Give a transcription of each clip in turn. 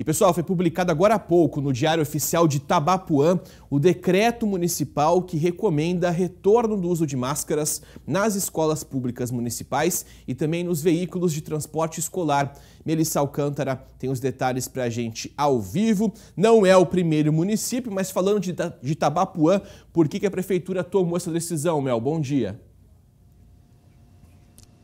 E pessoal, foi publicado agora há pouco no Diário Oficial de Tabapuã o decreto municipal que recomenda retorno do uso de máscaras nas escolas públicas municipais e também nos veículos de transporte escolar. Melissa Alcântara tem os detalhes para a gente ao vivo. Não é o primeiro município, mas falando de, de Tabapuã, por que, que a prefeitura tomou essa decisão, Mel? Bom dia.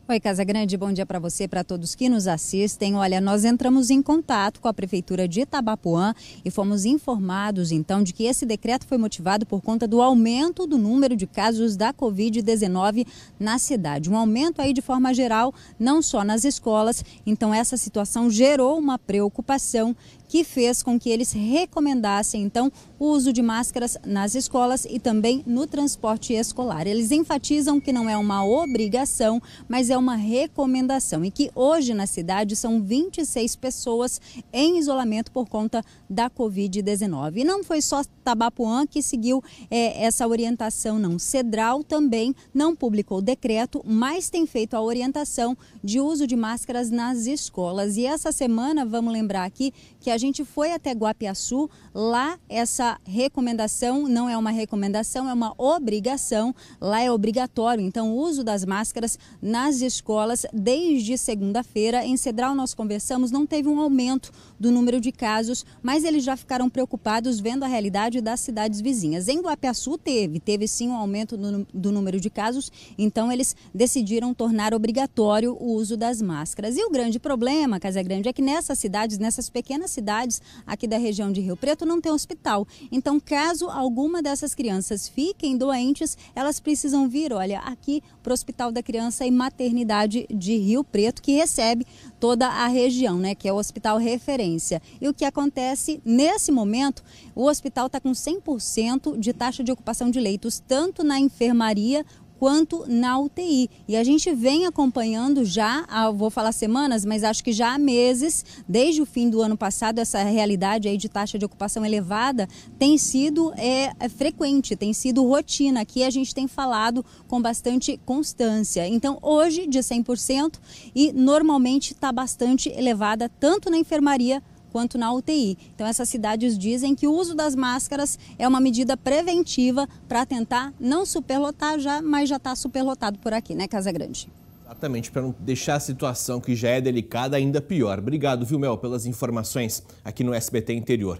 Oi, Casa Grande, bom dia para você, para todos que nos assistem. Olha, nós entramos em contato com a Prefeitura de Itabapuã e fomos informados, então, de que esse decreto foi motivado por conta do aumento do número de casos da Covid-19 na cidade. Um aumento aí de forma geral, não só nas escolas. Então, essa situação gerou uma preocupação que fez com que eles recomendassem então o uso de máscaras nas escolas e também no transporte escolar. Eles enfatizam que não é uma obrigação, mas é é uma recomendação e que hoje na cidade são 26 pessoas em isolamento por conta da Covid-19. E não foi só Tabapuã que seguiu é, essa orientação, não. Cedral também não publicou decreto, mas tem feito a orientação de uso de máscaras nas escolas. E essa semana, vamos lembrar aqui, que a gente foi até Guapiaçu, lá essa recomendação não é uma recomendação, é uma obrigação, lá é obrigatório, então, o uso das máscaras nas escolas escolas desde segunda-feira. Em Cedral, nós conversamos, não teve um aumento do número de casos, mas eles já ficaram preocupados vendo a realidade das cidades vizinhas. Em Guapiaçu teve, teve sim um aumento do, do número de casos, então eles decidiram tornar obrigatório o uso das máscaras. E o grande problema, Casa Grande, é que nessas cidades, nessas pequenas cidades aqui da região de Rio Preto, não tem hospital. Então, caso alguma dessas crianças fiquem doentes, elas precisam vir, olha, aqui para o Hospital da Criança e Maternidade maternidade de Rio Preto, que recebe toda a região, né, que é o hospital referência. E o que acontece nesse momento, o hospital está com 100% de taxa de ocupação de leitos, tanto na enfermaria quanto na UTI. E a gente vem acompanhando já, vou falar semanas, mas acho que já há meses, desde o fim do ano passado, essa realidade aí de taxa de ocupação elevada tem sido é, é frequente, tem sido rotina. Aqui a gente tem falado com bastante constância. Então, hoje, de 100%, e normalmente está bastante elevada, tanto na enfermaria quanto na UTI. Então, essas cidades dizem que o uso das máscaras é uma medida preventiva para tentar não superlotar já, mas já está superlotado por aqui, né, Casa Grande? Exatamente, para não deixar a situação que já é delicada ainda pior. Obrigado, viu, Mel, pelas informações aqui no SBT Interior.